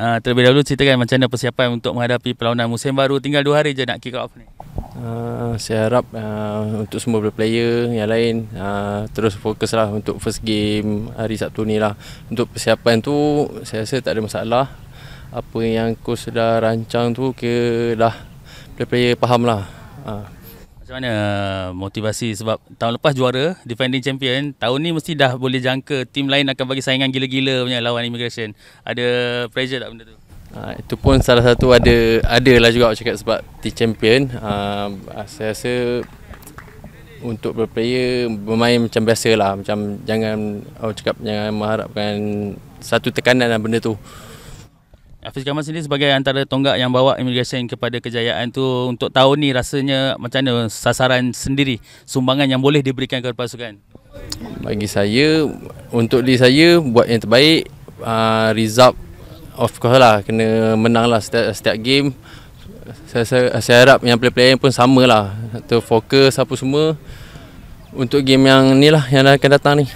uh, terlebih dahulu ceritakan macam mana persiapan untuk menghadapi perlawanan musim baru tinggal 2 hari je nak kick off ni uh, saya harap uh, untuk semua player yang lain uh, terus fokus lah untuk first game hari Sabtu ni lah untuk persiapan tu saya rasa tak ada masalah apa yang coach dah rancang tu ke dah player-player faham lah uh. Macam mana eh, motivasi sebab tahun lepas juara defending champion, tahun ni mesti dah boleh jangka tim lain akan bagi saingan gila-gila punya lawan immigration. Ada pressure tak benda tu? Uh, itu pun salah satu ada ada lah juga awak cakap sebab team champion uh, saya rasa untuk berplayer bermain macam biasa lah macam jangan awak cakap jangan mengharapkan satu tekanan dan lah benda tu Hafiz Kamal sendiri sebagai antara tonggak yang bawa immigration kepada kejayaan tu untuk tahun ni rasanya macam mana sasaran sendiri sumbangan yang boleh diberikan kepada pasukan? Bagi saya, untuk diri saya buat yang terbaik uh, ah, result of course lah kena menang lah setiap, setiap game saya, saya, saya harap yang player-player pun sama lah fokus apa semua untuk game yang ni lah yang akan datang ni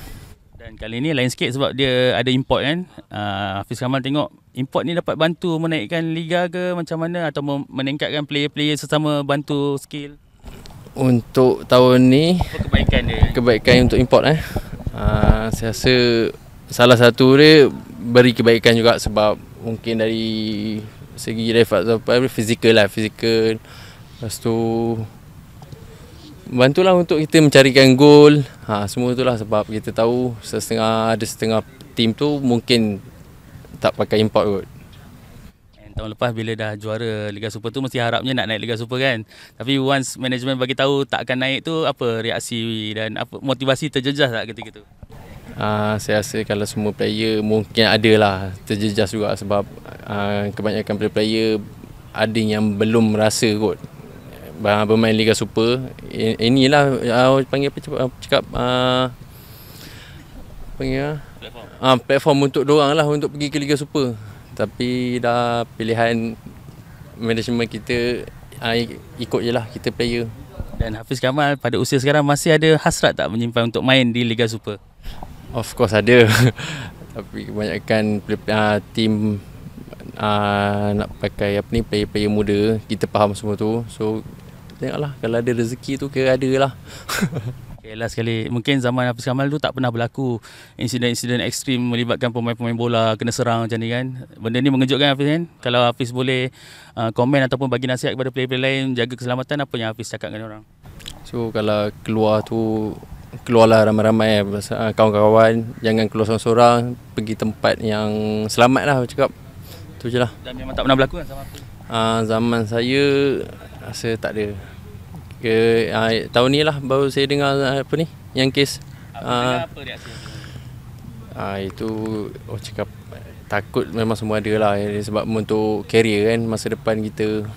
Dan kali ni lain sikit sebab dia ada import kan uh, Hafiz Kamal tengok import ni dapat bantu menaikkan liga ke macam mana atau meningkatkan player-player sesama bantu skill untuk tahun ni apa kebaikan dia kebaikan untuk import eh uh, saya rasa salah satu dia beri kebaikan juga sebab mungkin dari segi refat apa fizikal lah fizikal lepas tu bantulah untuk kita mencarikan gol ha semua itulah sebab kita tahu setengah ada setengah tim tu mungkin tak pakai import kot tahun lepas bila dah juara Liga Super tu mesti harapnya nak naik Liga Super kan. Tapi once management bagi tahu tak akan naik tu apa reaksi dan apa motivasi terjejas tak ketika tu? Uh, saya rasa kalau semua player mungkin ada lah terjejas juga sebab uh, kebanyakan player, player ada yang belum rasa kot bermain Liga Super. Inilah uh, panggil apa cakap uh, panggil lah. platform. Ha, platform untuk dorang lah untuk pergi ke Liga Super. Tapi dah pilihan management kita ha, ikut je lah kita player. Dan Hafiz Kamal pada usia sekarang masih ada hasrat tak menyimpan untuk main di Liga Super? Of course ada. Tapi kebanyakan uh, team uh, nak pakai apa ni player-player muda, kita faham semua tu. So tengoklah kalau ada rezeki tu kira ada lah. Okay, last sekali. Mungkin zaman Hafiz Kamal tu tak pernah berlaku insiden-insiden ekstrim melibatkan pemain-pemain bola kena serang macam ni kan. Benda ni mengejutkan Hafiz kan. Kalau Hafiz boleh uh, komen ataupun bagi nasihat kepada player-player lain jaga keselamatan apa yang Hafiz cakap dengan orang? So kalau keluar tu keluarlah ramai-ramai eh, uh, kawan-kawan jangan keluar seorang-seorang pergi tempat yang selamat lah cakap tu je lah dan memang tak pernah berlaku kan zaman? apa? Uh, zaman saya rasa tak ada ke uh, tahun ni lah baru saya dengar uh, apa ni yang kes apa uh, apa reaksi uh, itu oh cakap takut memang semua ada lah eh, sebab untuk career kan masa depan kita